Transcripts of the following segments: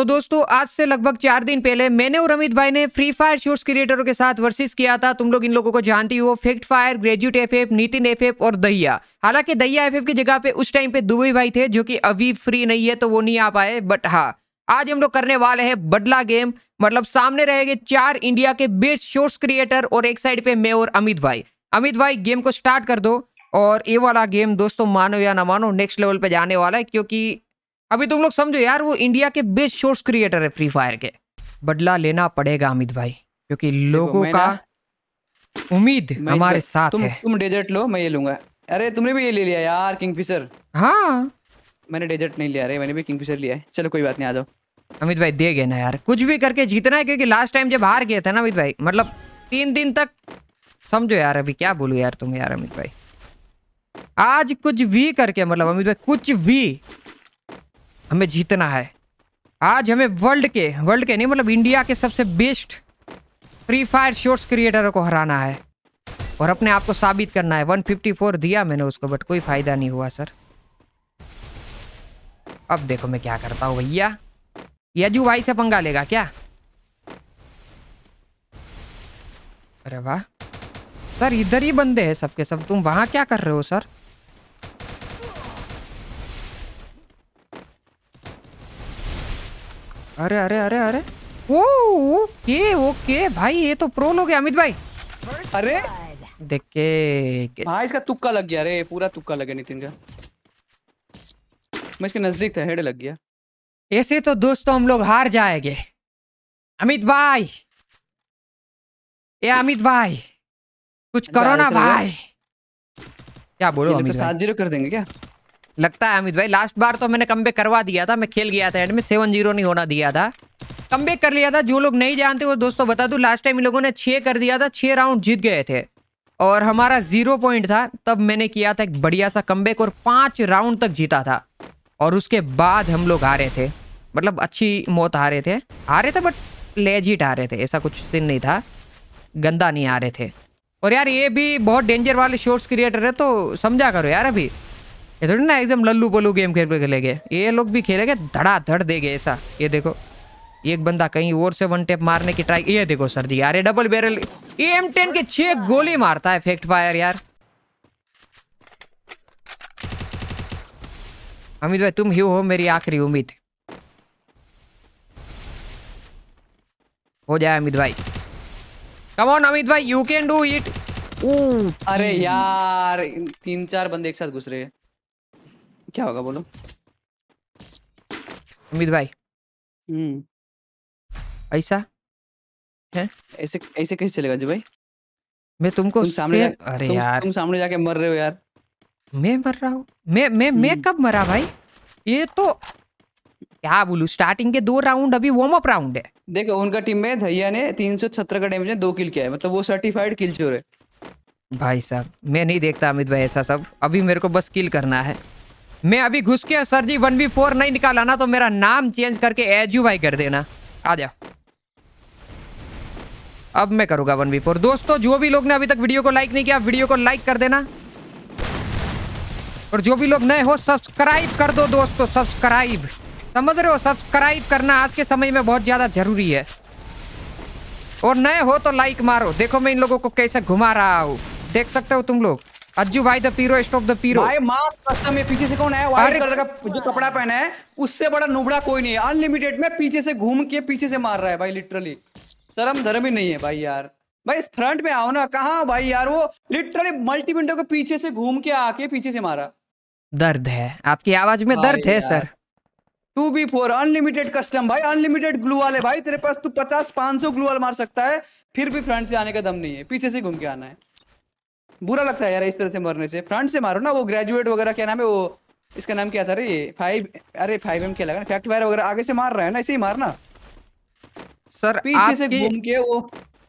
तो दोस्तों आज से लगभग चार दिन पहले मैंने और अमित भाई ने फ्री फायर शूट्स क्रिएटरों के साथ वर्सेस किया था तुम लोग इन लोगों को जानती हो फेक्ट fire graduate F F Nitin F F और दहिया हालांकि दहिया एफ एफ की जगह पे उस टाइम पे दुबई भाई थे जो कि अभी फ्री नहीं है तो वो नहीं आ पाए बट हाँ आज हम लोग करने वाले हैं बदला गेम मतलब सामने रहेंगे चार इंडिया के बेस्ट शॉर्ट्स क्रिएटर और एक साइड पे मैं और अमित भाई अमित भाई गेम को स्टार्ट कर दो और ये वाला गेम दोस्तों मानो या ना मानो नेक्स्ट लेवल पे जाने वाला है क्योंकि अभी तुम लोग समझो यार वो इंडिया के बेस्ट शोर्स क्रिएटर है फ्री फायर के बदला लेना पड़ेगा अमित भाई क्योंकि लोगों का उम्मीद हमारे साथ तुम, है तुम डेजर्ट लो मैं ये लूंगा अरे तुमने भी ये ले लिया यार किंग फिशर हाँ मैंने डेजर्ट नहीं लिया अरे मैंने भी किंग फिशर लिया है चलो कोई बात नहीं आ जाओ अमित भाई दे गए ना यार कुछ भी करके जीतना है क्योंकि लास्ट टाइम जब हार गया था ना अमित भाई मतलब तीन दिन तक समझो यार अभी क्या बोलूँ यार तुम यार अमित भाई आज कुछ भी करके मतलब अमित भाई कुछ भी हमें जीतना है आज हमें वर्ल्ड के वर्ल्ड के नहीं मतलब इंडिया के सबसे best free fire shorts creator को हराना है और अपने आप को साबित करना है 154 दिया मैंने उसको बट कोई फ़ायदा नहीं हुआ सर अब देखो मैं क्या करता हूँ भैया यजू भाई से पंगा लेगा क्या अरे वाह सर इधर ही बंदे हैं सबके सब तुम वहाँ क्या कर रहे हो सर अरे अरे अरे अरे ओ ओके ओके भाई ये तो प्रो लोग अमित भाई अरे देखे के हाँ इसका तुक्का लग गया अरे पूरा तुक्का लगा नितिन का मैं इसके नजदीक था हेड लग गया ऐसे तो दोस्तों हम लोग हार जाएंगे अमित भाई ये अमित भाई कुछ करो ना भाई क्या बोलो तो सात जीरो कर देंगे क्या लगता है अमित भाई लास्ट बार तो मैंने कम करवा दिया था मैं खेल गया था एंड में सेवन जीरो नहीं होना दिया था कम कर लिया था जो लोग नहीं जानते वो दोस्तों बता दूँ लास्ट टाइम इन लोगों ने छः कर दिया था छः राउंड जीत गए थे और हमारा जीरो पॉइंट था तब मैंने किया था एक बढ़िया सा कम और पाँच राउंड तक जीता था और उसके बाद हम लोग हारे थे मतलब अच्छी मौत हारे थे हारे थे बट लेजिट हारे थे ऐसा कुछ सीन नहीं था गंदा नहीं हारे थे और यार ये भी बहुत डेंजर वाले शॉर्ट्स क्रिएटर है तो समझा करो यार अभी थोड़ी ना एकदम लल्लू पल्लू गेम खेल खेले गए ये लोग भी खेले गए धड़ाधड़ दे गए ऐसा ये देखो एक बंदा कहीं और से वन टेप मारने की ट्राई ये देखो सर जी यार ये डबल बैरल एम टेन के छे गोली मारता है फेक्ट फायर यार अमित भाई तुम ही हो मेरी आखिरी उम्मीद हो जाए अमित भाई कम ऑन अमित भाई यू कैन डू इट अरे यार तीन चार बंदे एक साथ घुस रहे हैं क्या होगा बोलो उम्मीद भाई हम्म ऐसा है ऐसे ऐसे कैसे चलेगा जी भाई मैं तुमको तुम सामने जा, अरे तुम, यार तुम सामने जाके मर रहे हो यार मैं मर रहा हूँ मैं मैं मैं हम्म। कब मरा भाई ये तो क्या बोलू स्टार्टिंग के दो राउंड अभी वार्म अप राउंड है देखो उनका टीम में धैया ने तीन सौ छत्तर का डैमेज दो किल किया है मतलब वो सर्टिफाइड किल चोर है भाई साहब मैं नहीं देखता अमित भाई ऐसा सब अभी मेरे को बस किल करना है मैं अभी घुस के sir ji one B four नहीं निकाला ना तो मेरा नाम चेंज करके एजू यू भाई कर देना आ जा अब मैं करूंगा वन बी फोर दोस्तों जो भी लोग ने अभी तक वीडियो को लाइक नहीं किया वीडियो को लाइक कर देना और जो भी लोग नए हो सब्सक्राइब कर दो दोस्तों सब्सक्राइब समझ रहे हो सब्सक्राइब करना आज के समय में बहुत ज़्यादा जरूरी है और नए हो तो लाइक मारो देखो मैं इन लोगों को कैसे घुमा रहा हूँ देख सकते हो तुम लोग अज्जू भाई द पीरो स्टॉप द पीरो भाई मां कसम ये पीछे से कौन आया वाइट कलर का जो कपड़ा पहना है उससे बड़ा नुबड़ा कोई नहीं है अनलिमिटेड में पीछे से घूम के पीछे से मार रहा है भाई लिटरली शर्म धर्म ही नहीं है भाई यार भाई इस फ्रंट में आओ ना कहा भाई यार वो लिटरली मल्टी विंडो के पीछे से घूम के आके पीछे से मारा दर्द है आपकी आवाज में दर्द है sir two B four unlimited custom भाई अनलिमिटेड ग्लू वाले भाई तेरे पास तू तो पचास पांच सौ ग्लू वाल मार सकता है फिर भी फ्रंट से आने का दम नहीं है पीछे से घूम के आना है बुरा लगता है यार इस तरह से मरने से फ्रंट से मारो ना वो ग्रेजुएट वगैरह क्या नाम है वो इसका नाम क्या था रे फाइव अरे फाइव एम क्या लगा फैक्ट फायर वगैरह आगे से मार रहा है ना इसे ही मारना सर पीछे से घूम के वो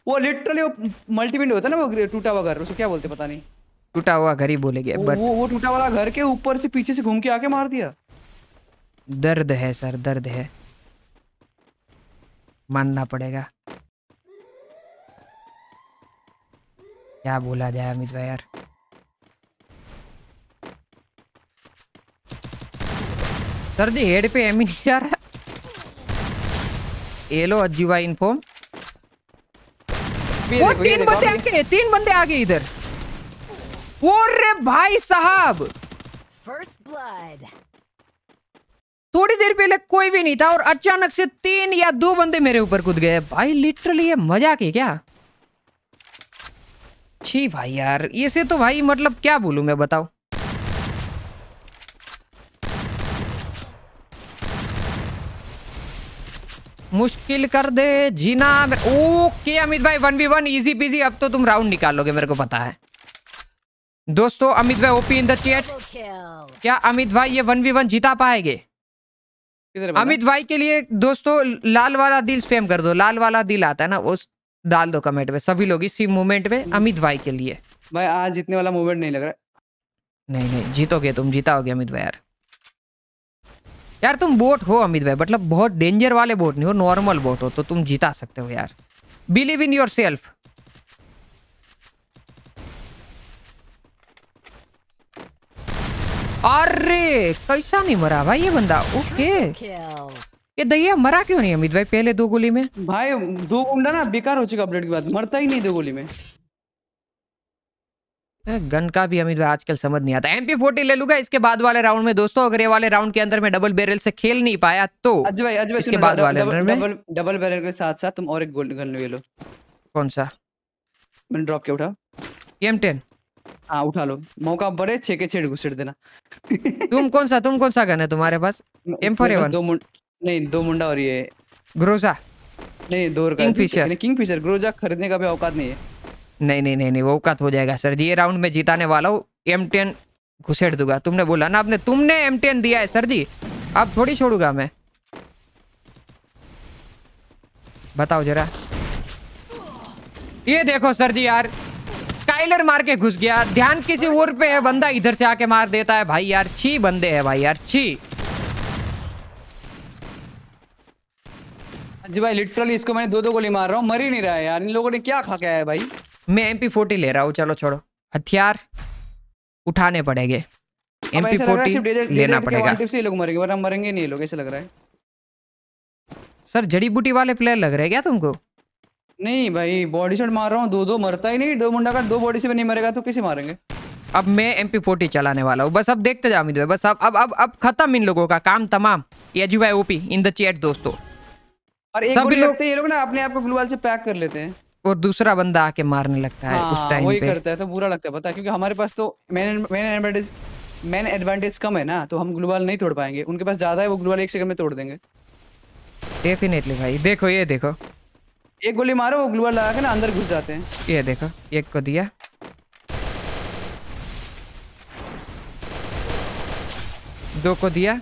वो लिटरली वो मल्टीपिंड होता है ना वो टूटा हुआ घर उसको क्या बोलते पता नहीं टूटा हुआ घर ही बोलेंगे बट वो वो टूटा वाला घर के ऊपर से पीछे से घूम के आके मार दिया दर्द है सर दर्द है मानना पड़ेगा क्या बोला जाए अमित भाई यार सर जी हेड पे एम ही नहीं आ रहा ये लो अज्जू भाई इन्फॉर्म वो तीन बंदे आ तीन बंदे आगे इधर रे भाई साहब फर्स्ट थोड़ी देर पहले कोई भी नहीं था और अचानक से तीन या दो बंदे मेरे ऊपर कूद गए भाई लिटरली ये मजा के क्या छी भाई यार इसे तो भाई मतलब क्या बोलू मैं बताओ मुश्किल कर दे जीना ओके अमित भाई one B one easy peasy अब तो तुम राउंड निकालोगे मेरे को पता है दोस्तों अमित भाई ओपी इन द चैट क्या अमित भाई ये वन बी वन जीता पाएंगे अमित भाई के लिए दोस्तों लाल वाला दिल स्पेम कर दो लाल वाला दिल आता है ना उस डाल दो कमेंट में सभी लोग इसी मूवमेंट में अमित भाई के लिए भाई आज जीतने वाला मूवमेंट नहीं लग रहा नहीं नहीं जीतोगे तुम जीताओगे अमित भाई यार यार तुम बोट हो अमित भाई मतलब बहुत डेंजर वाले बोट नहीं हो नॉर्मल बोट हो तो तुम जीता सकते हो यार बिलीव इन योर सेल्फ अरे कैसा नहीं मरा भाई ये बंदा ओके ये दैया मरा क्यों नहीं अमित भाई पहले दो गोली में भाई दो गुंडा ना बेकार हो चुका अपडेट के बाद मरता ही नहीं दो गोली में गन का भी अमित भाई आजकल समझ नहीं आता एमपी फोर्टी ले लूंगा इसके बाद वाले राउंड में दोस्तों अगर ये वाले राउंड के अंदर में डबल बैरल से खेल नहीं पाया तो अजय भाई इसके बाद वाले राउंड में डबल बैरल के साथ साथ तुम और एक गोल्ड गन ले लो कौन सा मैंने ड्रॉप किया उठा एम टेन हाँ उठा लो मौका बड़े छे के छेड़ घुसेड़ देना तुम कौन सा तुम कौन सा गन है तुम्हारे पास एम फोर एवन दो नहीं दो मुंडा और ये ग्रोजा नहीं दो Kingfisher Kingfisher Groza खरीदने का भी औकात नहीं है नहीं नहीं नहीं नहीं वो औकात हो जाएगा सर जी ये राउंड में जिताने वाला हूँ एम टेन घुसेड़ दूंगा तुमने बोला ना आपने तुमने एम टेन दिया है सर जी अब थोड़ी छोड़ूंगा मैं बताओ जरा ये देखो सर जी यार स्काइलर मार के घुस गया ध्यान किसी और पे है बंदा इधर से आके मार देता है भाई यार छी बंदे है भाई यार छी जी भाई लिटरली इसको मैंने दो दो गोली मार रहा हूँ मर ही नहीं रहा है यार इन लोगों ने क्या खा क्या है भाई मैं एम पी ले रहा हूँ चलो छोड़ो हथियार उठाने पड़ेंगे एम पी फोर्टी लेना पड़ेगा लोग मरेंगे वरना मरेंगे नहीं लोग ऐसे लग रहा है सर जड़ी बूटी वाले प्लेयर लग रहे हैं क्या तुमको नहीं भाई बॉडी शॉट मार रहा हूँ दो दो मरता ही नहीं दो मुंडा का दो बॉडी से भी नहीं मरेगा तो किसे मारेंगे अब मैं एम पी फोर्टी चलाने वाला हूँ बस अब देखते जाओ अमित भाई बस अब अब अब अब खत्म इन लोगों का काम तमाम ये जी भाई ओपी इन द चैट दोस्तों और एक सभी लोग ये लोग ना अपने आप को ग्लूवाल से पैक कर लेते हैं और दूसरा बंदा आके मारने लगता है उस हाँ, टाइम पे। करता है तो बुरा लगता है पता है क्योंकि हमारे पास तो main main advantage main advantage कम है ना तो हम ग्लूवाल नहीं तोड़ पाएंगे उनके पास ज्यादा है वो ग्लूवाल एक सेकंड में तोड़ देंगे डेफिनेटली भाई देखो ये देखो एक गोली मारो वो ग्लूवाल लगा के ना अंदर घुस जाते हैं ये देखो एक को दिया दो को दिया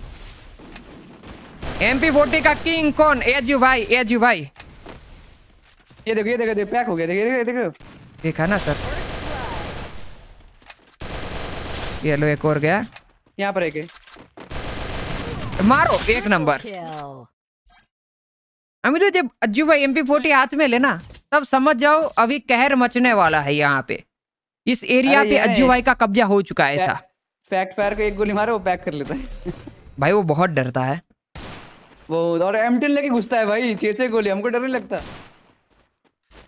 एमपी फोर्टी का किंग कौन एजू भाई एजू भाई ये देखो ये देखो देखो पैक हो गया देखो देखो देखो देखा ना सर ये लो एक और गया यहाँ पर एक है मारो एक नंबर अमीर जब अज्जू भाई एम फोर्टी हाथ में लेना तब समझ जाओ अभी कहर मचने वाला है यहाँ पे इस एरिया पे अज्जू भाई का कब्जा हो चुका है ऐसा पैक पैर को एक गोली मारो वो पैक कर लेता है भाई वो बहुत डरता है बहुत और M10 लेके घुसता है भाई छे छे गोली हमको डर नहीं लगता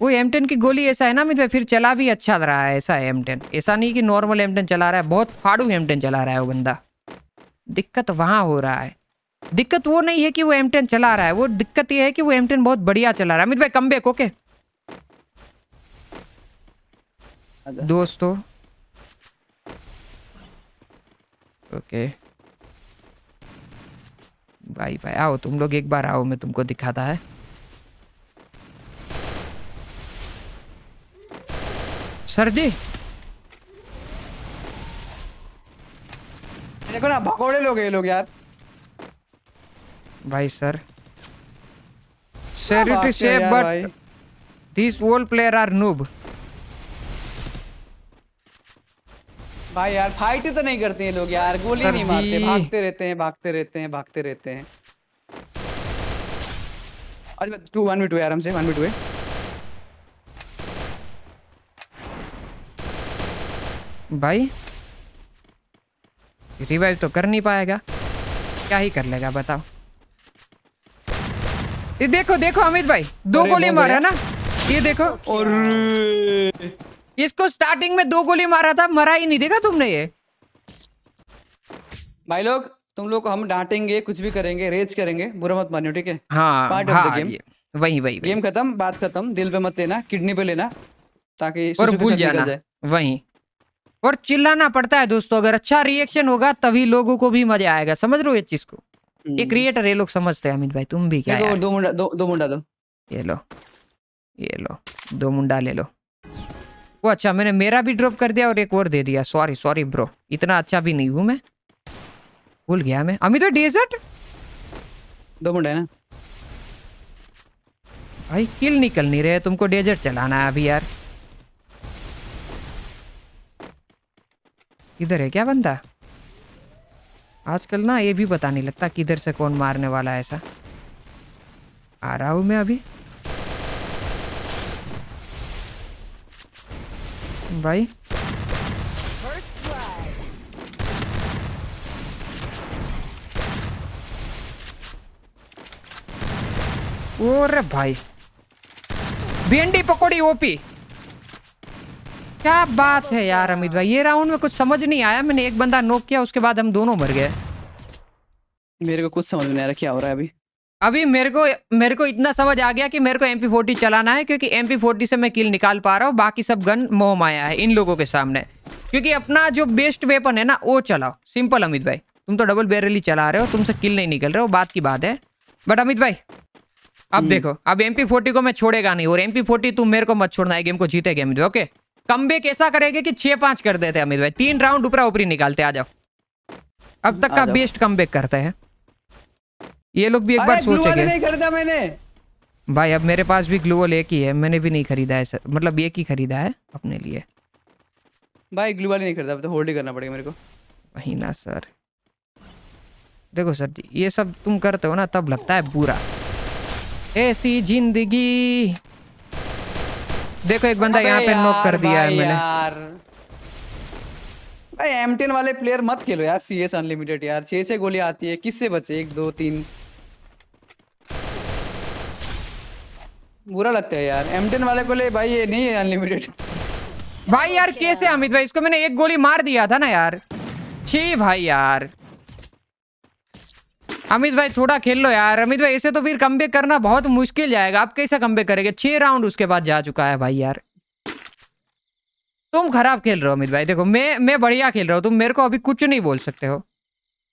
वो M10 की गोली ऐसा है ना मेरे फिर चला भी अच्छा रहा है ऐसा है M10 ऐसा नहीं कि नॉर्मल M10 चला रहा है बहुत फाड़ू M10 चला रहा है वो बंदा दिक्कत वहाँ हो रहा है दिक्कत वो नहीं है कि वो M10 चला रहा है वो दिक्कत ये है कि वो M10 बहुत बढ़िया चला रहा है अमित भाई कम बेक ओके दोस्तों ओके okay. भाई भाई आओ तुम लोग एक बार आओ मैं तुमको दिखाता है सर जी देखो ना भगोड़े लोग ये लोग यार भाई sir sorry to say but this whole player are noob भाई यार फाइट ही तो नहीं करते हैं लोग यार गोली नहीं मारते भागते रहते हैं भागते रहते हैं भागते रहते हैं अच्छा टू वन वी टू आराम से वन वी टू भाई रिवाइव तो कर नहीं पाएगा क्या ही कर लेगा बताओ ये देखो देखो अमित भाई दो गोली मारा ना ये देखो और इसको स्टार्टिंग में दो गोली मारा था मरा ही नहीं देखा तुमने ये भाई लोग तुम लोग को हम डांटेंगे कुछ भी करेंगे रेज करेंगे बुरा मत मानियो ठीक है हाँ, पार्ट हाँ, गेम वही वही गेम खत्म बात खत्म दिल पे मत लेना किडनी पे लेना ताकि और भूल जाना वही और चिल्लाना पड़ता है दोस्तों अगर अच्छा रिएक्शन होगा तभी लोगों को भी मजा आएगा समझ लो ये चीज को ये हम्म। क्रिएटर ये लोग समझते हैं अमित भाई तुम भी क्या दो मुंडा दो मुंडा दो ये लो ये लो दो मुंडा ले लो वो अच्छा मैंने मेरा भी ड्रॉप कर दिया और एक और दे दिया सॉरी सॉरी ब्रो इतना अच्छा भी नहीं हूँ मैं भूल गया मैं अमित तो डेजर्ट दो मिनट है ना भाई किल निकल नहीं रहे तुमको डेजर्ट चलाना है अभी यार इधर है क्या बंदा आजकल ना ये भी पता नहीं लगता किधर से कौन मारने वाला है ऐसा आ रहा हूँ मैं अभी Right? और भाई भिंडी पकौड़ी ओपी क्या बात है यार अमित भाई ये राउंड में कुछ समझ नहीं आया मैंने एक बंदा नोक किया उसके बाद हम दोनों मर गए मेरे को कुछ समझ नहीं आ रहा क्या हो रहा है अभी अभी मेरे को मेरे को इतना समझ आ गया कि मेरे को एम पी चलाना है क्योंकि एम पी से मैं किल निकाल पा रहा हूँ बाकी सब गन मोह माया है इन लोगों के सामने क्योंकि अपना जो बेस्ट वेपन है ना वो चलाओ सिंपल अमित भाई तुम तो डबल बेरली चला रहे हो तुमसे किल नहीं निकल रहे हो बात की बात है बट अमित भाई अब हम्म। देखो अब एम पी फोर्टी को मैं छोड़ेगा नहीं और एम पी फोर्टी तुम मेरे को मत छोड़ना है गेम को जीतेगा अमित भाई ओके कम बेक ऐसा करेंगे कि छः पाँच कर देते अमित भाई तीन राउंड ऊपरा ऊपरी निकालते आ जाओ अब तक का बेस्ट कम करते हैं ये लोग भी एक बार सोचे नहीं खरीदा मैंने भाई अब मेरे पास भी ग्लू एक ही है मैंने भी नहीं खरीदा है सर मतलब एक ही खरीदा है अपने लिए भाई ग्लू वाली नहीं खरीदा तो होल्ड ही करना पड़ेगा मेरे को वही ना सर देखो सर जी ये सब तुम करते हो ना तब लगता है बुरा ऐसी जिंदगी देखो एक बंदा यहाँ पे नॉक कर दिया है मैंने यार। भाई एम वाले प्लेयर मत खेलो यार सी एस अनलिमिटेड यार छह छह गोलियां आती है किससे बचे एक दो तीन बुरा लगता है यार M10 वाले को ले भाई ये नहीं है अनलिमिटेड भाई यार कैसे अमित भाई इसको मैंने एक गोली मार दिया था ना यार छी भाई यार अमित भाई थोड़ा खेल लो यार अमित भाई ऐसे तो फिर कम करना बहुत मुश्किल जाएगा आप कैसे कम करेंगे छह राउंड उसके बाद जा चुका है भाई यार तुम खराब खेल रहे हो अमित भाई देखो मैं मैं बढ़िया खेल रहा हूँ तुम मेरे को अभी कुछ नहीं बोल सकते हो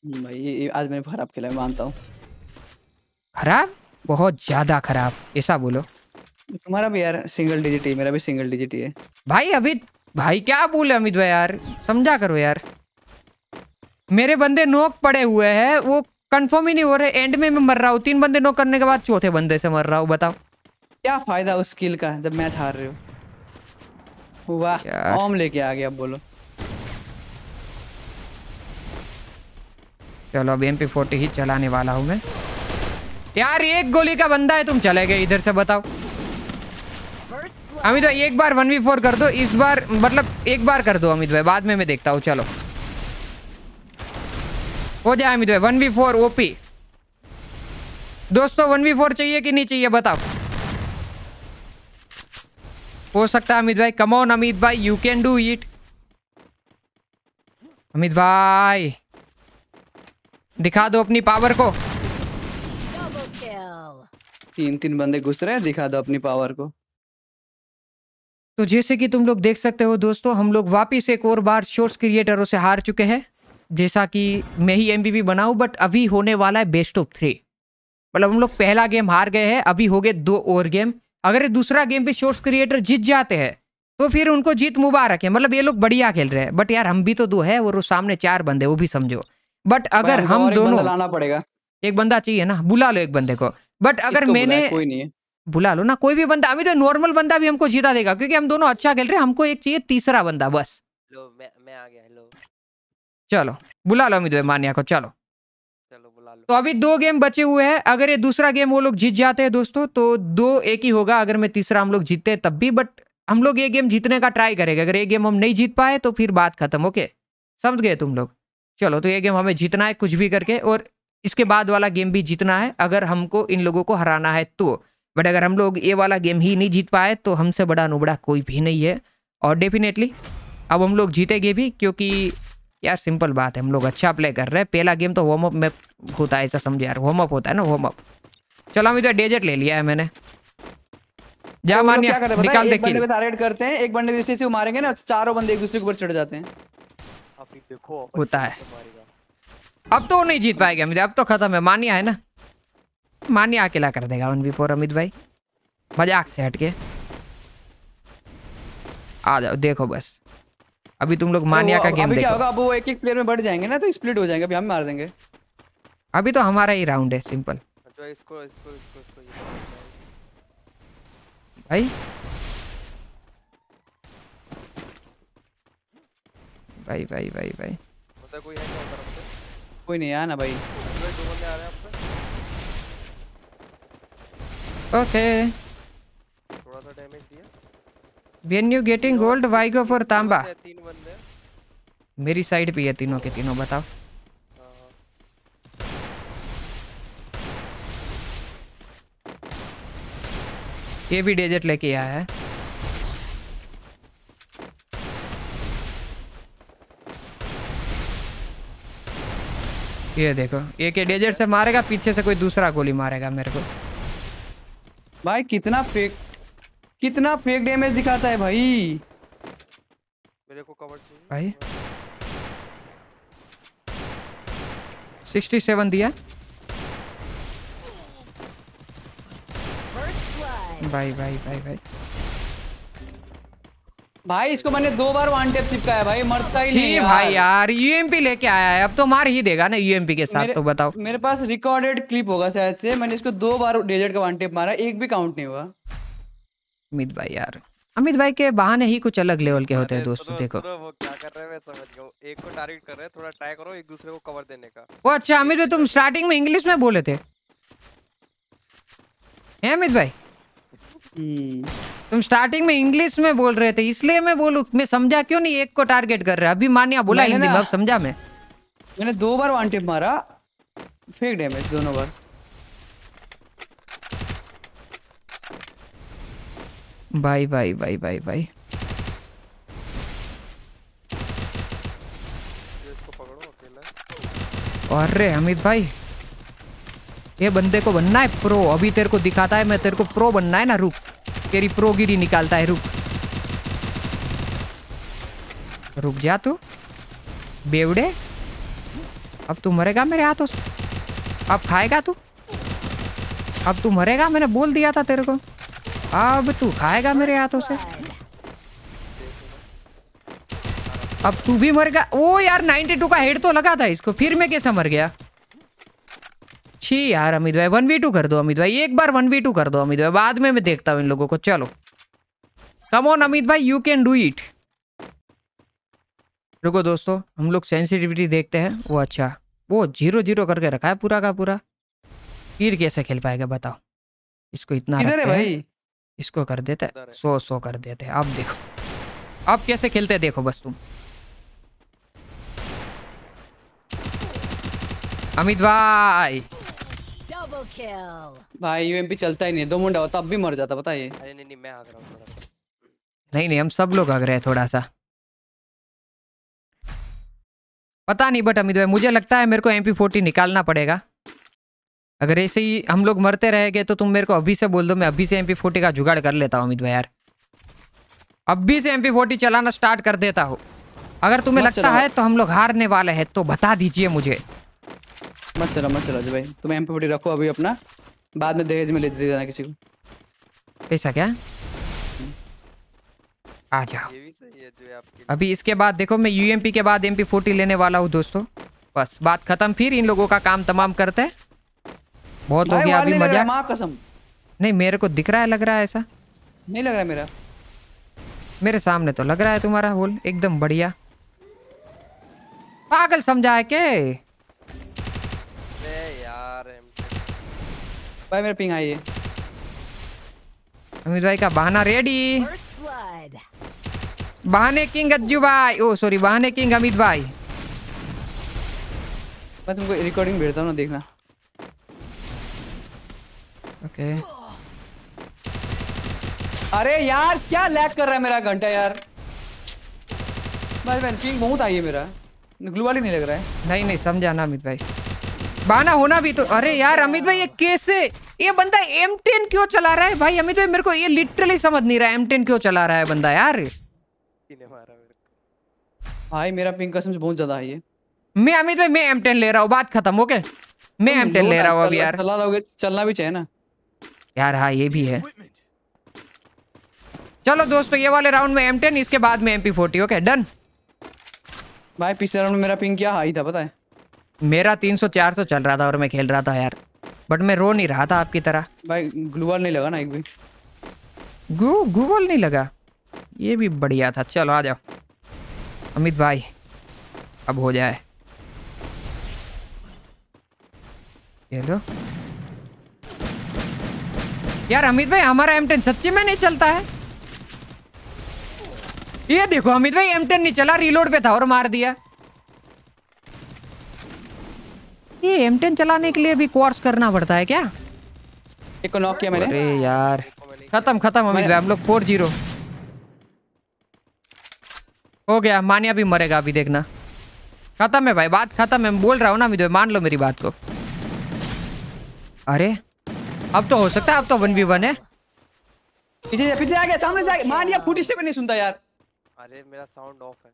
भाई आज मैंने खराब खेला मानता हूँ खराब बहुत ज्यादा खराब ऐसा बोलो तुम्हारा भी यार सिंगल डिजिट ही मेरा भी सिंगल डिजिट ही है भाई अभी भाई क्या बोले अमित भाई यार समझा करो यार मेरे बंदे नोक पड़े हुए हैं वो कंफर्म ही नहीं हो रहे एंड में मैं मर रहा हूँ तीन बंदे नोक करने के बाद चौथे बंदे से मर रहा हूँ बताओ क्या फायदा उस स्किल का जब मैच हार रहे हो वाह ओम लेके आ गया बोलो चलो अब एम फोर्टी ही चलाने वाला हूँ मैं यार एक गोली का बंदा है तुम चले गए इधर से बताओ अमित भाई एक बार वन वी फोर कर दो इस बार मतलब एक बार कर दो अमित भाई बाद में मैं देखता हूँ चलो हो जाए अमित भाई वन वी फोर ओपी दोस्तों वन वी फोर चाहिए कि नहीं चाहिए बताओ हो सकता है अमित भाई कम ऑन अमित भाई you can do it Amit भाई दिखा दो अपनी पावर को तीन तीन बंदे घुस रहे हैं दिखा दो अपनी पावर को तो जैसे कि तुम लोग देख सकते हो दोस्तों हम लोग वापस एक और बार शोर्स क्रिएटरों से हार चुके हैं जैसा कि मैं ही एम बी बट अभी होने वाला है बेस्ट ऑफ थ्री मतलब हम लोग पहला गेम हार गए हैं अभी हो गए दो और गेम अगर दूसरा गेम पे शोर्ट्स क्रिएटर जीत जाते हैं तो फिर उनको जीत मुबारक है मतलब ये लोग बढ़िया खेल रहे हैं बट यार हम भी तो दो है और सामने चार बंदे वो भी समझो बट अगर हम दोनों लाना पड़ेगा एक बंदा चाहिए ना बुला लो एक बंदे को बट अगर मैंने बुला लो ना कोई भी बंदा अभी तो नॉर्मल बंदा भी हमको जीता देगा क्योंकि हम दोनों अच्छा खेल रहे हैं हमको एक चाहिए तीसरा बंदा बस लो मैं आ गया हेलो चलो बुला लो अमित भाई मानिया को चलो चलो बुला लो तो अभी दो गेम बचे हुए हैं अगर ये दूसरा गेम वो लोग जीत जाते हैं दोस्तों तो दो एक ही होगा अगर मैं तीसरा हम लोग जीतते हैं तब भी बट हम लोग ये गेम जीतने का ट्राई करेंगे अगर ये गेम हम नहीं जीत पाए तो फिर बात खत्म ओके समझ गए तुम लोग चलो तो ये गेम हमें जीतना है कुछ भी करके और इसके बाद वाला गेम भी जीतना है अगर हमको इन लोगों को हराना है तो बट अगर हम लोग ये वाला गेम ही नहीं जीत पाए तो हमसे बड़ा नुबड़ा कोई भी नहीं है और डेफिनेटली अब हम लोग जीतेंगे भी क्योंकि यार सिंपल बात है हम लोग अच्छा प्ले कर रहे हैं पहला गेम तो वार्म अप में होता है ऐसा समझे यार वार्म अप होता है ना वार्म अप चलो हम इधर डेजर्ट ले लिया है मैंने तो जा मानिया निकाल दे किल टारगेट करते हैं एक बंदे दूसरे से मारेंगे ना चारों बंदे एक दूसरे के ऊपर चढ़ जाते हैं देखो होता है अब तो नहीं जीत मुझे अब तो खत्म है मानिया है ना मान्य अकेला कर देगा वन बी फोर अमित भाई मजाक से हटके आ जाओ देखो बस अभी तुम लोग तो मानिया का गेम देखो अब वो एक एक प्लेयर में बढ़ जाएंगे ना तो स्प्लिट हो जाएंगे अभी हम मार देंगे अभी तो हमारा ही राउंड है सिंपल तो अच्छा, इसको इसको इसको इसको भाई भाई भाई भाई भाई कोई है कोई नहीं आना भाई ओके थोड़ा सा डैमेज दिया when you getting gold why go for तांबा तीन बंदे मेरी साइड पे है तीनों के तीनों बताओ हाँ। ये भी डेजर्ट लेके आया है ये देखो एक डेजर्ट से मारेगा पीछे से कोई दूसरा गोली मारेगा मेरे को भाई कितना फेक कितना फेक डैमेज दिखाता है भाई मेरे को कवर चाहिए भाई 67 दिया भाई भाई भाई भाई भाई। भाई इसको मैंने दो बार वन टेप चिपकाया भाई मरता ही नहीं यार। भाई यार यूएमपी लेके आया है अब तो मार ही देगा ना यूएमपी के साथ तो बताओ मेरे पास रिकॉर्डेड क्लिप होगा शायद से मैंने इसको दो बार डेजर्ट का वन टेप मारा एक भी काउंट नहीं हुआ अमित भाई यार अमित भाई के बहाने ही कुछ अलग लेवल के होते हैं दोस्तों देखो वो क्या कर रहे हैं समझ गया एक को टारगेट कर रहे हैं थोड़ा ट्राई करो एक दूसरे को कवर देने का वो अच्छा अमित भाई तुम स्टार्टिंग में इंग्लिश में बोले थे अमित भाई तुम स्टार्टिंग में इंग्लिश में बोल रहे थे इसलिए मैं बोलू मैं समझा क्यों नहीं एक को टारगेट कर रहा अभी मानिया बोला हिंदी में समझा मैं मैंने दो बार वन टिप मारा फेक डैमेज दोनों बार bye bye bye bye bye अरे हमिद भाई ये बंदे को बनना है प्रो अभी तेरे को दिखाता है मैं तेरे को प्रो बनना है ना रुक तेरी प्रोगिरी निकालता है रुक रुक जा तू बेवड़े अब तू मरेगा मेरे हाथों से अब खाएगा तू अब तू मरेगा मैंने बोल दिया था तेरे को अब तू खाएगा मेरे हाथों से अब तू भी मरेगा ओ यार 92 का हेड तो लगा था इसको फिर मैं कैसे मर गया छी यार अमित भाई वन वी टू कर दो अमित भाई एक बार वन वी टू कर दो अमित भाई बाद में मैं देखता हूँ इन लोगों को चलो कम ऑन अमित भाई यू कैन डू इट रुको दोस्तों हम लोग सेंसिटिविटी देखते हैं वो अच्छा वो जीरो जीरो करके रखा है पूरा का पूरा फिर कैसे खेल पाएगा बताओ इसको इतना इधर है भाई इसको कर देते हैं सो सो कर देते हैं आप देखो आप कैसे खेलते हैं देखो बस तुम अमित भाई भाई यूएमपी चलता ही नहीं दो मुंडा होता अब भी मर जाता पता है अरे नहीं नहीं मैं आग रहा हूं नहीं नहीं हम सब लोग आग रहे हैं थोड़ा सा पता नहीं बट अमित भाई मुझे लगता है मेरे को एम पी निकालना पड़ेगा अगर ऐसे ही हम लोग मरते रह गए तो तुम मेरे को अभी से बोल दो मैं अभी से एम पी का जुगाड़ कर लेता हूँ अमित भाई यार अभी से एम पी चलाना स्टार्ट कर देता हूँ अगर तुम्हें लगता है तो हम लोग हारने वाले हैं तो बता दीजिए मुझे मत चला मत चला जो भाई तुम एम पी रखो अभी अपना बाद में दहेज में ले दे देना किसी को ऐसा क्या हम्म। आ जाओ अभी इसके बाद देखो मैं यू के बाद एम पी लेने वाला हूँ दोस्तों बस बात खत्म फिर इन लोगों का काम तमाम करते हैं बहुत हो गया अभी मजा कसम नहीं मेरे को दिख रहा है लग रहा है ऐसा नहीं लग रहा मेरा मेरे सामने तो लग रहा है तुम्हारा बोल एकदम बढ़िया पागल समझा है के भाई मेरा पिंग आई है अमित भाई का बहाना रेडी बहाने किंग अज्जू भाई ओ सॉरी बहाने किंग अमित भाई मैं तुमको रिकॉर्डिंग भेजता हूँ ना देखना ओके अरे यार क्या लैग कर रहा है मेरा घंटा यार भाई बहन किंग बहुत आई है मेरा ग्लू वाली नहीं लग रहा है नहीं नहीं समझाना अमित भाई बाना होना भी तो अरे यार अमित भाई ये कैसे ये बंदा M10 क्यों चला रहा है भाई अमित भाई मेरे को ये लिटरली समझ नहीं रहा M10 क्यों चला रहा है बंदा यार भाई मेरा पिंक कसम से बहुत ज्यादा है ये मैं अमित भाई मैं M10 ले रहा हूँ बात खत्म ओके मैं M10 ले रहा हूँ अभी यार चला लोगे चलना भी चाहिए ना यार हाँ ये भी है चलो दोस्तों ये वाले राउंड में M10 इसके बाद में MP40 ओके डन भाई पिछले राउंड में मेरा पिंक क्या हाई था पता है मेरा तीन सौ चार सौ चल रहा था और मैं खेल रहा था यार बट मैं रो नहीं रहा था आपकी तरह भाई ग्लूवल नहीं लगा ना एक भी गू नहीं लगा ये भी बढ़िया था चलो आ जाओ अमित भाई अब हो जाए हेलो यार अमित भाई हमारा एम टेन सच्ची में नहीं चलता है ये देखो अमित भाई एम टेन नहीं चला रिलोड पे था और मार दिया ये एम टेन चलाने के लिए भी कोर्स करना पड़ता है क्या एक को नॉक किया मैंने अरे यार खत्म खत्म अमित भाई हम लोग फोर जीरो हो गया मानिया भी मरेगा अभी देखना खत्म है भाई बात खत्म है बोल रहा हूँ ना अमित तो भाई मान लो मेरी बात को अरे अब तो हो सकता है अब तो वन बी वन है पीछे पीछे आ गया सामने से आ गया मानिया फुट स्टेप नहीं सुनता यार अरे मेरा साउंड ऑफ है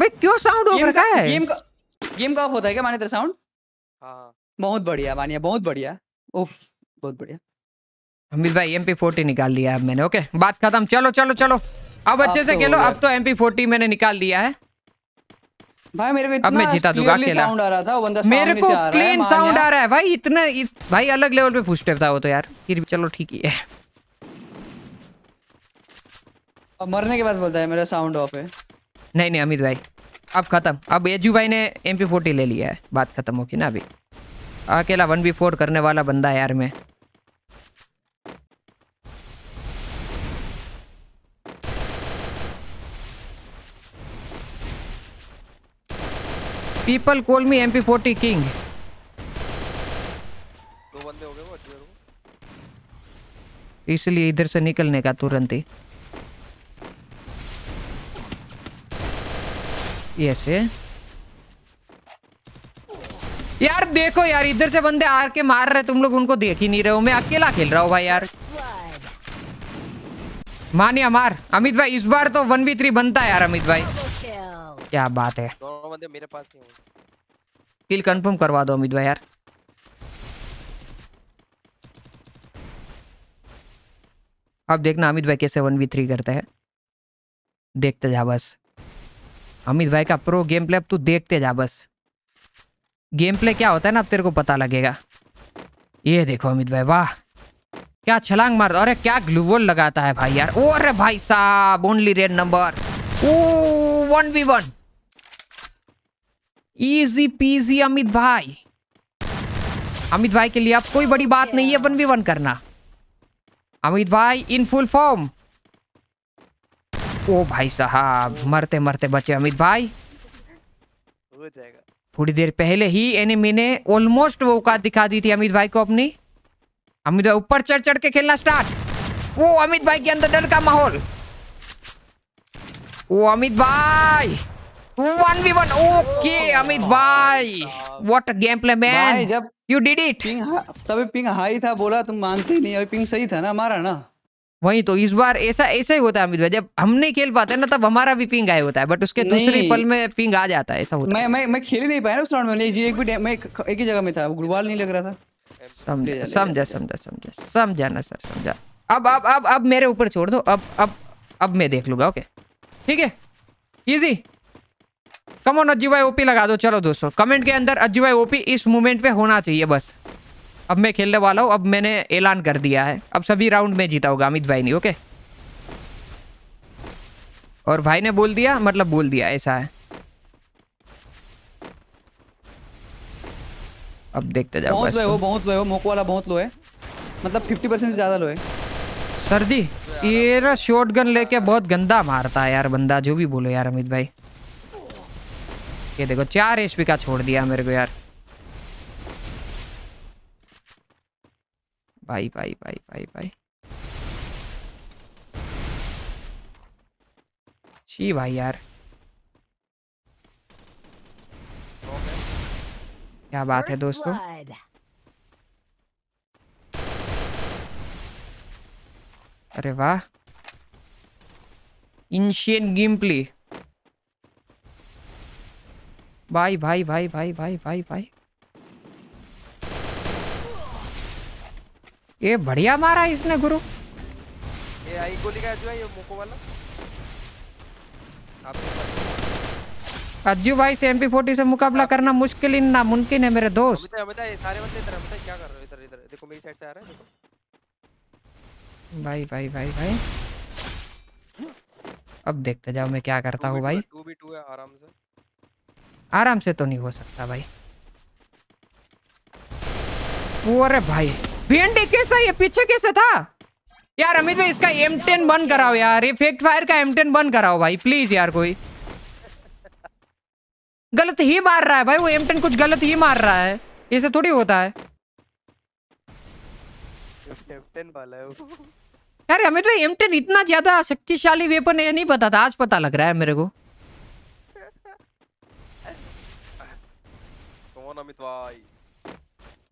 भाई क्यों साउंड ऑफ रखा है गेम का गेम का ऑफ होता है क्या मानिया तेरा साउंड हाँ, हाँ। बहुत बढ़िया मानिया बहुत बढ़िया ओफ बहुत बढ़िया अमित भाई एम पी निकाल लिया है मैंने ओके बात खत्म चलो चलो चलो अब अच्छे से खेलो अब तो एम पी तो मैंने निकाल लिया है भाई मेरे को अब मैं जीता दूंगा अकेला साउंड आ रहा था वो बंदा मेरे को आ रहा क्लीन साउंड आ रहा है भाई इतना इस भाई अलग लेवल पे फुट था वो तो यार फिर चलो ठीक ही है अब मरने के बाद बोलता है मेरा साउंड ऑफ है नहीं नहीं अमित भाई अब खत्म अब एजू भाई ने एम पी ले लिया है बात खत्म होगी ना अभी अकेला वन बी फोर करने वाला बंदा है यार में people call me M P forty king इसलिए इधर से निकलने का तुरंत ही ऐसे यार देखो यार इधर से बंदे आर के मार रहे तुम लोग उनको देख ही नहीं रहे हो मैं अकेला खेल रहा हूँ भाई यार मानिया मार अमित भाई इस बार तो वन बी थ्री बनता है यार अमित भाई क्या बात है मेरे पास किल कंफर्म करवा दो अमित भाई यार अब देखना अमित भाई कैसे वन बी थ्री करते हैं देखते जा बस अमित भाई का प्रो गेम प्ले अब तू देखते जा बस गेम प्ले क्या होता है ना अब तेरे को पता लगेगा ये देखो अमित भाई वाह क्या छलांग मार अरे क्या ग्लूवल लगाता है भाई यार अरे भाई साहब only red number O one B one easy peasy Amit भाई अमित भाई के लिए अब कोई बड़ी बात नहीं है वन बी वन करना अमित भाई इन फुल फॉर्म ओ भाई साहब मरते मरते बचे अमित भाई हो जाएगा थोड़ी देर पहले ही एनिमी ने ऑलमोस्ट वो औकात दिखा दी थी अमित भाई को अपनी अमित भाई ऊपर चढ़ चढ़ के खेलना स्टार्ट वो अमित भाई के अंदर डर का माहौल ओ अमित भाई one v one okay Amit भाई व्हाट गेम प्ले मैन जब यू डिड इट पिंग तभी पिंग हाई था बोला तुम मानते नहीं अभी पिंग सही था ना हमारा ना वही तो इस बार ऐसा ऐसा ही होता है अमित भाई जब हम नहीं खेल पाते ना तब हमारा भी पिंग आया होता है बट उसके दूसरे पल में पिंग आ जाता है ऐसा होता मैं मैं मैं खेल ही नहीं पाया ना उस राउंड में जी एक भी मैं एक ही जगह में था गुलबाल नहीं लग रहा था समझा समझा समझा समझा ना सर समझा अब अब अब अब मेरे ऊपर छोड़ दो अब अब अब मैं देख लूंगा ओके ठीक है इजी कमोन अज्जू भाई ओपी लगा दो चलो दोस्तों कमेंट के अंदर अज्जू भाई ओपी इस मूवमेंट पे होना चाहिए बस अब मैं खेलने वाला हूँ अब मैंने ऐलान कर दिया है अब सभी राउंड में जीता होगा अमित भाई ने ओके और भाई ने बोल दिया मतलब बोल दिया ऐसा है अब देखते जाओ बहुत लो है वो तो। बहुत लो है वो मोको वाला बहुत लो है मतलब 50 परसेंट ज़्यादा लो है सर जी ये शॉर्ट गन लेके बहुत गंदा मारता है यार बंदा जो भी बोलो यार अमित भाई ये देखो चार एचपी का छोड़ दिया मेरे को यार भाई भाई भाई भाई भाई शी भाई यार क्या बात है दोस्तों अरे वाह इंशियन गेम प्ले भाई भाई भाई भाई भाई भाई भाई ये बढ़िया मारा इसने गुरु ये आई गोली का जो है ये मुको वाला अज्जू भाई से MP40 से मुकाबला करना मुश्किल ही ना मुमकिन है मेरे दोस्त बता तो, बता तो ये सारे बंदे इधर बता क्या कर रहे हो इधर इधर देखो मेरी साइड से आ रहा है देखो भाई भाई भाई भाई अब देखते जाओ मैं क्या करता हूं भाई 2v2 है आराम से आराम से तो नहीं हो सकता भाई अरे भाई भिंडी कैसा ये पीछे कैसे था यार अमित भाई इसका एम टेन बंद कराओ यार ये फेक्ट फायर का एम टेन बंद कराओ भाई प्लीज यार कोई गलत ही मार रहा है भाई वो एम टेन कुछ गलत ही मार रहा है ऐसे थोड़ी होता है यार अमित भाई एम टेन इतना ज्यादा शक्तिशाली वेपन है नहीं पता था आज पता लग रहा है मेरे को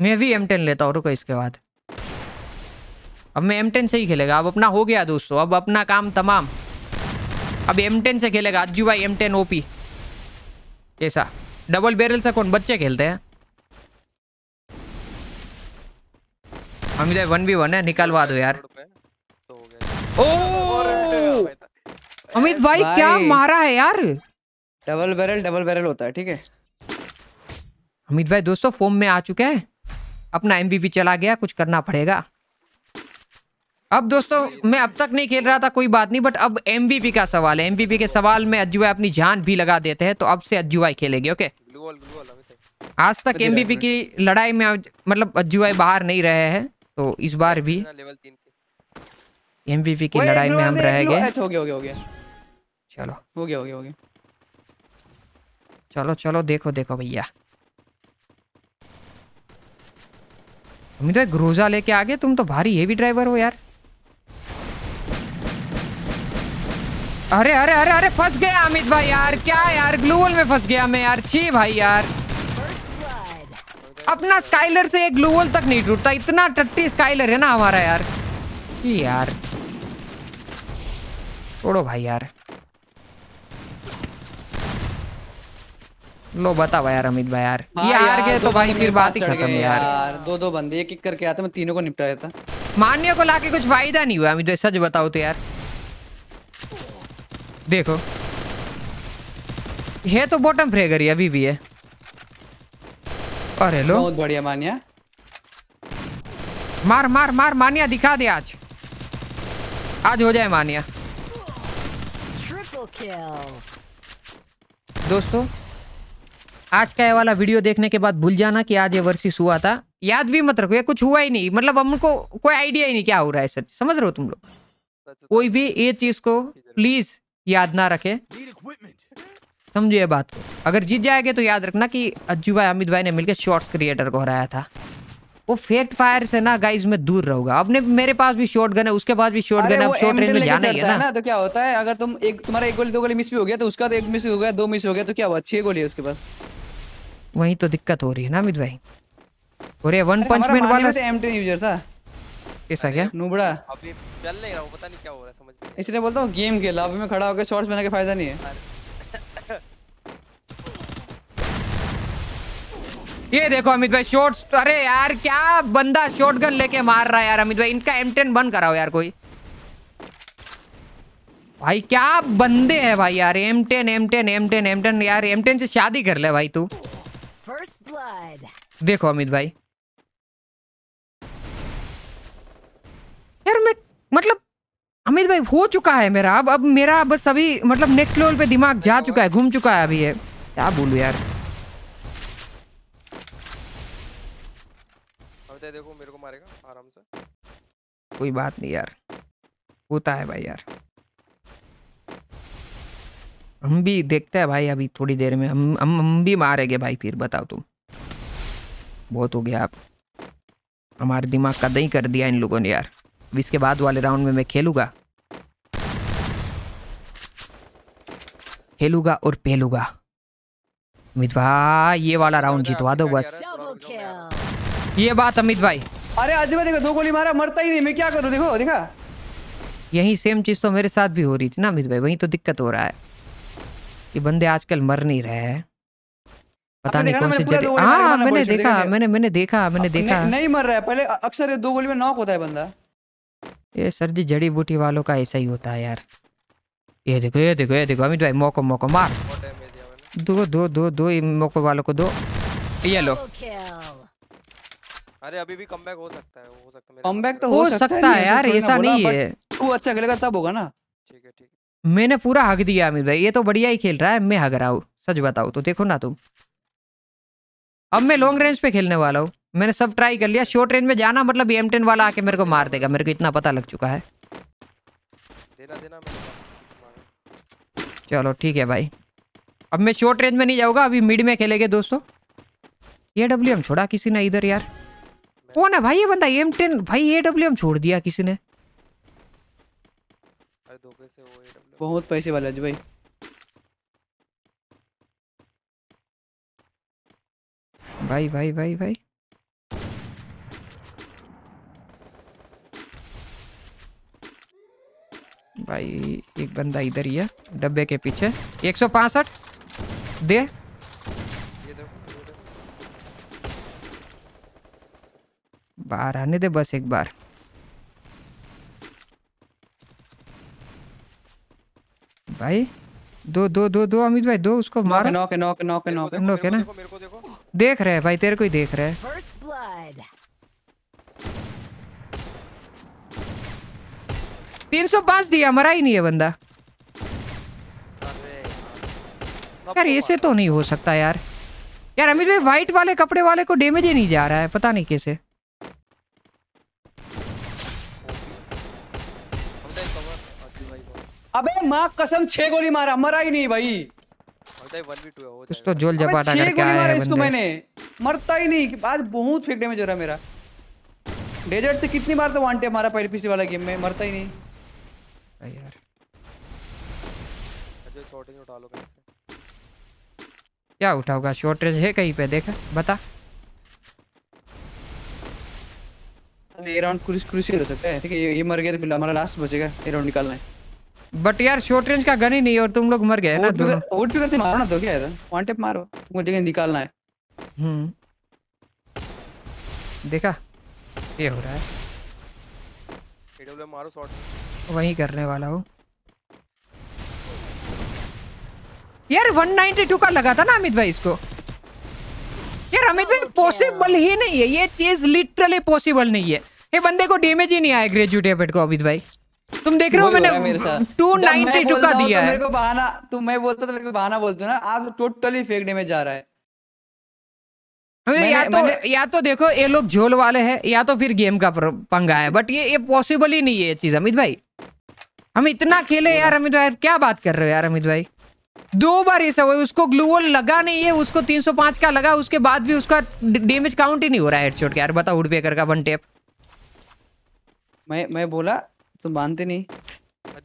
मैं भी एम टेन लेता हूँ रुको इसके बाद अब मैं एम से ही खेलेगा अब अपना हो गया दोस्तों अब अपना काम तमाम अब एम से खेलेगा अज्जू भाई M ten OP double barrel से कौन बच्चे खेलते हैं हम इधर वन बी वन है निकलवा दो यार ओ अमित भाई, भाई क्या मारा है यार डबल बैरल डबल बैरल होता है ठीक है अमित भाई दोस्तों फॉर्म में आ चुके हैं अपना एमबीपी चला गया कुछ करना पड़ेगा अब दोस्तों मैं अब तक नहीं खेल रहा था कोई बात नहीं बट अब एम का सवाल है एम के सवाल में अज्जुआई अपनी जान भी लगा देते हैं तो अब से अज्जुआई खेलेंगे ओके आज तक एमबीपी की लड़ाई में मतलब अज्जुआ बाहर नहीं रहे हैं तो इस बार भी एमबीपी की लड़ाई में हम रह गए चलो हो गया हो गया हो गया चलो चलो देखो देखो भैया तुम तो एक ग्रोजा लेके आ गए तुम तो भारी हेवी ड्राइवर हो यार अरे अरे अरे अरे फंस गया अमित भाई यार क्या यार ग्लूवल में फंस गया मैं यार छी भाई यार अपना स्काइलर से एक ग्लूवल तक नहीं टूटता इतना टट्टी स्काइलर है ना हमारा यार यार छोड़ो भाई यार लो बता भाई यार अमित भाई यार हाँ ये हार गए तो भाई फिर बात ही खत्म यार।, यार दो दो बंदे एक एक करके आते मैं तीनों को निपटा देता मान्य को लाके कुछ फायदा नहीं हुआ अमित भाई सच बताओ तो यार देखो तो है तो बॉटम फ्रेगर ही अभी भी है और हेलो बहुत बढ़िया मानिया मार मार मार मानिया दिखा दे आज आज हो जाए मानिया दोस्तों आज का ये वाला वीडियो देखने के बाद भूल जाना कि आज ये वर्सिस हुआ था याद भी मत रखो ये कुछ हुआ ही नहीं मतलब हमको कोई आइडिया ही नहीं क्या हो रहा है सर समझ रहे हो तुम लोग कोई भी तो ये चीज को प्लीज याद ना रखे समझो ये बात को अगर जीत जाएंगे तो याद रखना कि अज्जू भाई अमित भाई ने मिलकर शॉर्ट्स क्रिएटर को हराया था वो फेक्ट फायर से ना गाइस मैं दूर रहूंगा अपने मेरे पास भी शॉर्ट गन है उसके पास भी शॉर्ट गन है अब शॉर्ट रेंज में जाना ही है ना।, ना तो क्या होता है अगर तुम एक तुम्हारा एक गोली दो गोली मिस भी हो गया तो उसका तो एक मिस हो गया दो मिस हो गया तो क्या हुआ छह गोली है उसके पास वही तो दिक्कत हो रही है ना अमित भाई और ये वन पंच मैन वाला एमटी यूजर था कैसा क्या नुबड़ा अभी चल नहीं रहा वो पता नहीं क्या हो रहा है समझ नहीं इसलिए बोलता हूं गेम खेल अभी मैं खड़ा होकर शॉट्स बनाने का फायदा नहीं है ये देखो अमित भाई शॉट्स अरे यार क्या बंदा शॉटगन लेके मार रहा है यार अमित भाई इनका M10 बंद कराओ यार कोई भाई क्या बंदे हैं भाई यार M10 M10 M10 M10 यार M10 से शादी कर ले भाई तू देखो अमित भाई यार मैं मतलब अमित भाई हो चुका है मेरा अब अब मेरा बस अभी मतलब नेक्स्ट लेवल पे दिमाग जा चुका है घूम चुका है अभी ये क्या बोलू यार देखो मेरे को मारेगा आराम से कोई बात नहीं यार होता है भाई यार हम भी देखते हैं भाई अभी थोड़ी देर में हम हम हम भी मारेंगे भाई फिर बताओ तुम बहुत हो गया आप हमारे दिमाग का दही कर दिया इन लोगों ने यार अब इसके बाद वाले राउंड में मैं खेलूंगा खेलूंगा और पहलूंगा अमित भाई ये वाला राउंड जीतवा दो बस ये बात अमित भाई अरे आज में देखो दो गोली मारा मरता ही नहीं मैं क्या करूं देखो देखा यही सेम चीज तो मेरे साथ भी हो रही थी ना अमित भाई वही तो दिक्कत हो रहा है ये बंदे आजकल मर नहीं रहे हैं पता नहीं कौन से जगह हाँ मैंने देखा मैंने मैंने देखा मैंने देखा नहीं मर रहा है पहले अक्सर दो गोली में नॉक होता है बंदा ये सर जी जड़ी बूटी वालों का ऐसा ही होता है यार ये देखो ये देखो ये देखो अमित भाई मौको मौको मार दो दो दो दो मौको वालों को दो ये लो अरे अभी भी कमबैक हो सकता है हो सकता है कमबैक तो हो, सकता, है यार ऐसा नहीं है तू अच्छा खेलेगा तब होगा ना ठीक है ठीक है मैंने पूरा हक दिया अमित भाई ये तो बढ़िया ही खेल रहा है मैं हक रहा हूँ सच बताऊँ तो देखो ना तुम अब मैं लॉन्ग रेंज पे खेलने वाला हूँ मैंने सब ट्राई कर लिया शॉर्ट रेंज में जाना मतलब एम टेन वाला आके मेरे को मार देगा मेरे को इतना पता लग चुका है देना, देना चलो ठीक है भाई अब मैं शॉर्ट रेंज में नहीं जाऊंगा अभी मिड में खेलेंगे दोस्तों ए डब्ल्यू एम छोड़ा किसी ने इधर यार कौन है भाई ये बंदा एम टेन भाई ए डब्ल्यू एम छोड़ दिया किसी ने बहुत पैसे वाला जी भाई भाई भाई भाई भाई भाई एक बंदा इधर ही है डब्बे के पीछे एक सौ पांसठ दे बाहर आने दे बस एक बार भाई दो दो दो दो अमित भाई दो उसको मारो नौके नौके नौके नौके नौके ना देख रहे हैं भाई तेरे को ही देख रहे हैं तीन सौ पांच दिया मरा ही नहीं है बंदा यार ऐसे तो नहीं हो सकता यार यार अमित भाई व्हाइट वाले कपड़े वाले को डेमेज ही नहीं जा रहा है पता नहीं कैसे अबे माँ कसम छह गोली मारा मरा ही नहीं भाई कुछ तो जोल जपाटा करके आया है इसको मैंने मरता ही नहीं आज बहुत फेक डैमेज हो रहा है मेरा डेजर्ट से कितनी बार तो वांटे टैप मारा पहले पीसी वाला गेम में मरता ही नहीं है यार उठा लो क्या शॉर्टेज है कहीं पे देखा बता तो बट यार शॉर्ट रेंज का गन ही नहीं और तुम लोग मर गए ना वोट पिकर से मारो ना तो क्या है वन टैप मारो तुमको जगह निकालना है हम्म देखा ये हो रहा है डब्ल्यू मारो शॉट वही करने वाला हूं यार 192 का लगा था ना अमित भाई इसको यार अमित भाई पॉसिबल ही नहीं है ये चीज लिटरली पॉसिबल नहीं है ये बंदे को डैमेज ही नहीं आया ग्रेजुएट एपेट को अमित भाई तुम देख रहे हो मैंने 292 नाइनटी का दिया तो है मेरे को बहाना तुम मैं बोलता था तो मेरे को बहाना बोलते हो ना आज टोटली फेक डैमेज आ रहा है मैंने, या तो मैंने... या तो देखो ये लोग झोल वाले हैं या तो फिर गेम का पंगा है बट ये ये पॉसिबल ही नहीं है ये चीज अमित भाई हम इतना खेले यार अमित भाई क्या बात कर रहे हो यार अमित भाई दो बार ऐसा हुआ उसको ग्लूवोल लगा नहीं है उसको 305 का लगा उसके बाद भी उसका डेमेज काउंट ही नहीं हो रहा है हेडशॉट के यार बताओ वुडपेकर का वन टेप मैं मैं बोला तुम मानते नहीं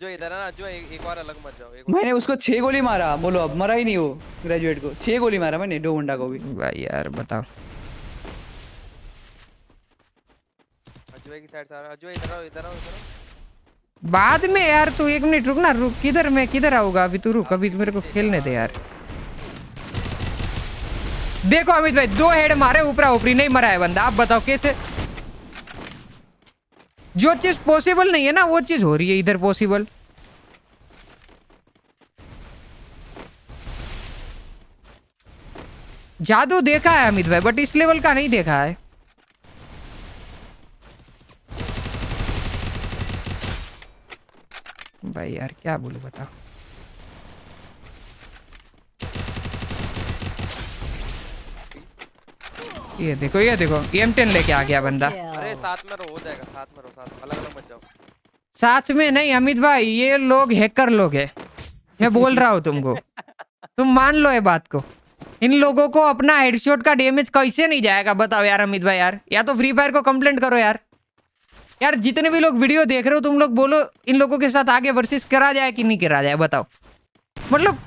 जो इधर है ना जो एक बार अलग मत जाओ मैंने उसको छह गोली मारा बोलो अब मरा ही नहीं वो ग्रेजुएट को छह गोली मारा मैंने दो गुंडा को भी भाई यार बताओ बाद में यार तू एक मिनट रुक ना रुक किधर मैं किधर आऊंगा अभी तू रुक अभी मेरे को खेलने दे यार देखो अमित भाई दो हेड मारे ऊपरा ऊपरी नहीं मरा है बंदा आप बताओ कैसे जो चीज पॉसिबल नहीं है ना वो चीज हो रही है इधर पॉसिबल जादू देखा है अमित भाई बट इस लेवल का नहीं देखा है भाई यार क्या बोलू बताओ ये देखो ये देखो एम टेन लेके आ गया बंदा अरे साथ में रो हो जाएगा साथ में रो साथ अलग अलग मत जाओ साथ में नहीं अमित भाई ये लोग हैकर लोग है मैं बोल रहा हूँ तुमको तुम मान लो ये बात को इन लोगों को अपना हेडशॉट का डैमेज कैसे नहीं जाएगा बताओ यार अमित भाई यार या तो फ्री फायर को कंप्लेंट करो यार यार जितने भी लोग वीडियो देख रहे हो तुम लोग बोलो इन लोगों के साथ आगे वर्सेस करा जाए कि नहीं करा जाए बताओ मतलब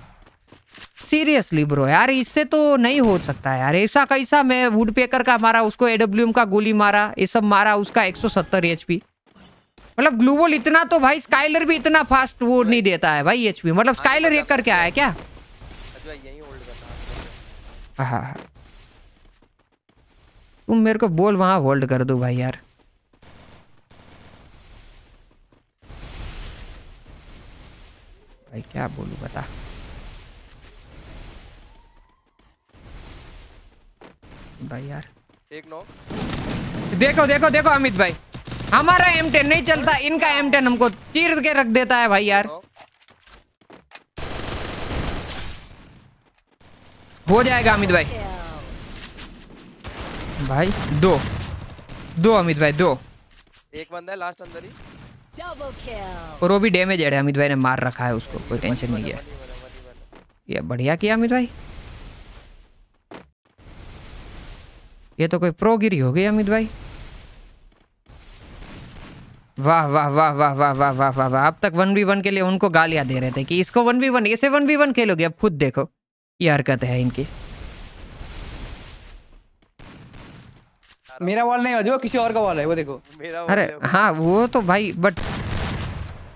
सीरियसली ब्रो यार इससे तो नहीं हो सकता यार ऐसा कैसा मैं वुड पेकर का मारा उसको एडब्ल्यूएम का गोली मारा ये सब मारा उसका 170 सौ एचपी मतलब ग्लूबोल इतना तो भाई स्काइलर भी इतना फास्ट वो नहीं देता है भाई एचपी मतलब स्काइलर एक करके आया क्या अच्छा, हाँ, हाँ, हाँ तुम मेरे को बोल वहां होल्ड कर दो भाई यार भाई क्या बोलू बता भाई यार एक नॉक देखो देखो देखो अमित भाई हमारा M10 नहीं चलता इनका M10 हमको चीर के रख देता है भाई यार हो जाएगा अमित भाई भाई दो दो अमित भाई दो एक बंदा है लास्ट अंदर ही और वो भी डैमेज है अमित भाई ने मार रखा है उसको कोई टेंशन नहीं है ये बढ़िया किया अमित भाई ये तो कोई प्रोगिरी हो गई अमित भाई वाह वाह वाह वाह वाह वाह वाह वाह वाह अब तक वन बी वन के लिए उनको गालियां दे रहे थे कि इसको वन बी वन इसे वन बी वन खेलोगे अब खुद देखो ये हरकत है इनकी मेरा वॉल नहीं है किसी और का वॉल है वो देखो मेरा अरे हाँ वो तो भाई बट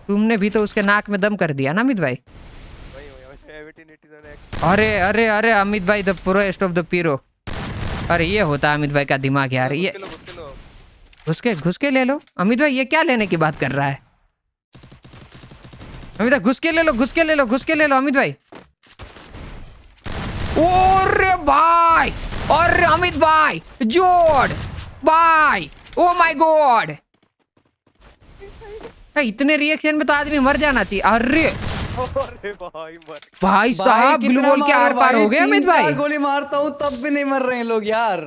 तुमने भी तो उसके नाक में दम कर दिया ना अमित भाई अरे अरे अरे अमित भाई द प्रोएस्ट ऑफ द पीरो अरे ये होता अमित भाई का दिमाग यार ये घुस के घुस के ले लो अमित भाई ये क्या लेने की बात कर रहा है अमित भाई घुस के ले लो घुस के ले लो घुस के ले लो अमित भाई ओरे भाई और अमित भाई जोड़ भाई ओ माय गॉड इतने रिएक्शन में तो आदमी मर जाना चाहिए अरे भाई साहब ब्लू बॉल के आर पार हो गए अमित भाई गोली मारता हूँ तब भी नहीं मर रहे लोग यार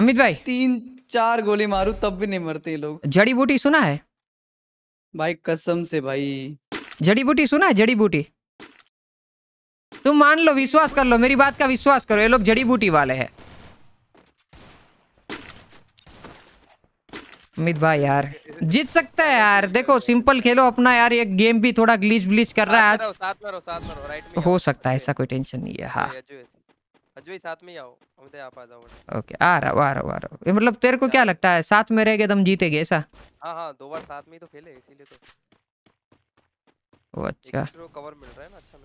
अमित भाई तीन चार गोली मारू तब भी नहीं मरते लोग जड़ी बूटी सुना है भाई कसम से भाई जड़ी बूटी सुना है जड़ी बूटी तुम मान लो विश्वास कर लो मेरी बात का विश्वास करो ये लोग जड़ी बूटी वाले हैं अमित भाई यार जीत सकता है यार देखो सिंपल खेलो अपना यार एक गेम भी थोड़ा ग्लिच ग्लिच कर रहा है आज साथ में रहो साथ में रहो राइट में हो सकता है ऐसा कोई टेंशन नहीं है हां अजू साथ में आओ उधर आप आ जाओ ओके आ रहा आ रहा आ रहा ये मतलब तेरे को क्या लगता है साथ में तुम तो ऐसा हां हां दो बार साथ में ही तो खेले इसीलिए तो ओ अच्छा कवर मिल रहा है ना अच्छा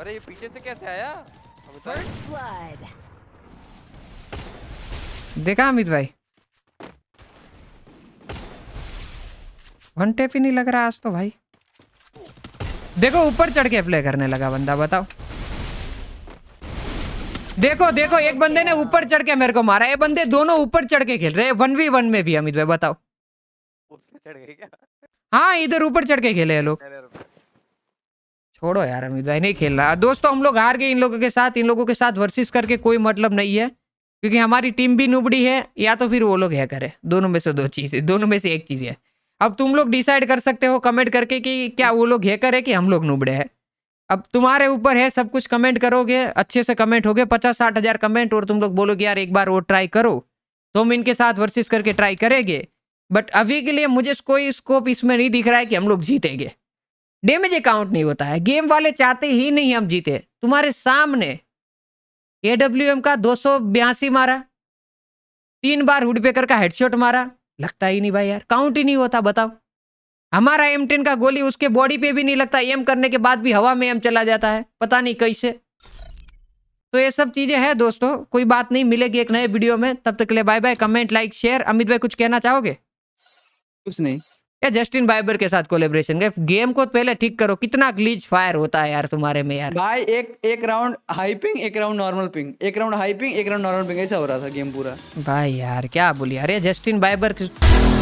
अरे ये पीछे से कैसे आया देखा अमित भाई वन टेप ही नहीं लग रहा आज तो भाई देखो ऊपर चढ़ के प्ले करने लगा बंदा बताओ देखो देखो एक बंदे ने ऊपर चढ़ के मेरे को मारा ये बंदे दोनों ऊपर चढ़ के खेल रहे वन वी वन में भी अमित भाई बताओ हाँ इधर ऊपर चढ़ के खेले हैं लोग छोड़ो यार अमित भाई नहीं खेल रहा दोस्तों हम लोग हार गए इन लोगों के साथ इन लोगों के साथ वर्सेस करके कोई मतलब नहीं है क्योंकि हमारी टीम भी नुबड़ी है या तो फिर वो लोग है करे दोनों में से दो चीज़ें दोनों में से एक चीज़ है अब तुम लोग डिसाइड कर सकते हो कमेंट करके कि क्या वो लोग है करे कि हम लोग नुबड़े हैं अब तुम्हारे ऊपर है सब कुछ कमेंट करोगे अच्छे से कमेंट हो गए पचास साठ हज़ार कमेंट और तुम लोग बोलोगे यार एक बार वो ट्राई करो तो हम इनके साथ वर्सेस करके ट्राई करेंगे बट अभी के लिए मुझे कोई स्कोप इसमें नहीं दिख रहा है कि हम लोग जीतेंगे डेमेज अकाउंट नहीं होता है गेम वाले चाहते ही नहीं हम जीते तुम्हारे सामने ए डब्ल्यू एम का दो मारा तीन बार हुडपेकर का हेडशॉट मारा लगता ही नहीं भाई यार काउंट ही नहीं होता बताओ हमारा एम टेन का गोली उसके बॉडी पे भी नहीं लगता एम करने के बाद भी हवा में एम चला जाता है पता नहीं कैसे तो ये सब चीज़ें हैं दोस्तों कोई बात नहीं मिलेगी एक नए वीडियो में तब तक के लिए bye bye comment like share Amit भाई कुछ कहना चाहोगे कुछ नहीं या जस्टिन बाइबर के साथ कोलेब्रेशन गेम को पहले ठीक करो कितना ग्लीच फायर होता है यार तुम्हारे में यार भाई एक एक राउंड हाइपिंग एक राउंड नॉर्मल पिंग एक राउंड हाइपिंग एक राउंड नॉर्मल पिंग ऐसा हो रहा था गेम पूरा भाई यार क्या बोलिए अरे जस्टिन बाइबर